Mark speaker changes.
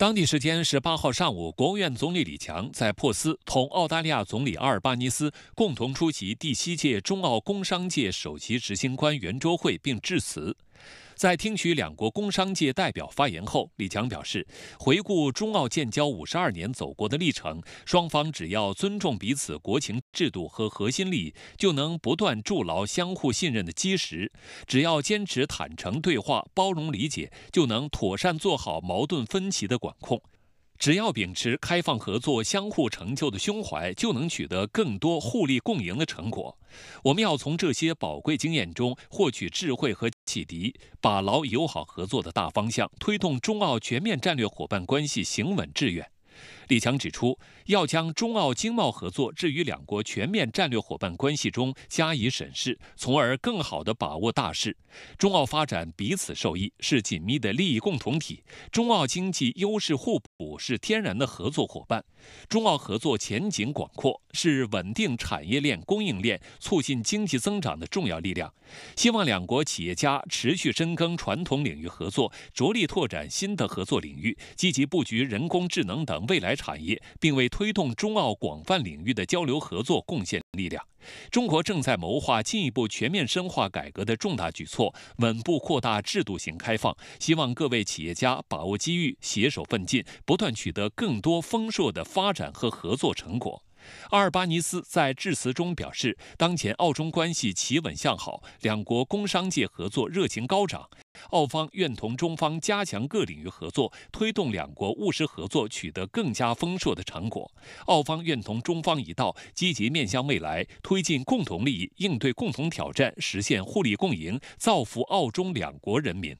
Speaker 1: 当地时间十八号上午，国务院总理李强在珀斯同澳大利亚总理阿尔巴尼斯共同出席第七届中澳工商界首席执行官圆桌会，并致辞。在听取两国工商界代表发言后，李强表示，回顾中澳建交五十二年走过的历程，双方只要尊重彼此国情、制度和核心利益，就能不断筑牢相互信任的基石；只要坚持坦诚对话、包容理解，就能妥善做好矛盾分歧的管控；只要秉持开放合作、相互成就的胸怀，就能取得更多互利共赢的成果。我们要从这些宝贵经验中获取智慧和。启迪，把牢友好合作的大方向，推动中澳全面战略伙伴关系行稳致远。李强指出，要将中澳经贸合作置于两国全面战略伙伴关系中加以审视，从而更好地把握大势。中澳发展彼此受益，是紧密的利益共同体；中澳经济优势互补，是天然的合作伙伴。中澳合作前景广阔，是稳定产业链供应链、促进经济增长的重要力量。希望两国企业家持续深耕传统领域合作，着力拓展新的合作领域，积极布局人工智能等未来。产业，并为推动中澳广泛领域的交流合作贡献力量。中国正在谋划进一步全面深化改革的重大举措，稳步扩大制度型开放。希望各位企业家把握机遇，携手奋进，不断取得更多丰硕的发展和合作成果。阿尔巴尼斯在致辞中表示，当前澳中关系企稳向好，两国工商界合作热情高涨，澳方愿同中方加强各领域合作，推动两国务实合作取得更加丰硕的成果。澳方愿同中方一道，积极面向未来，推进共同利益，应对共同挑战，实现互利共赢，造福澳中两国人民。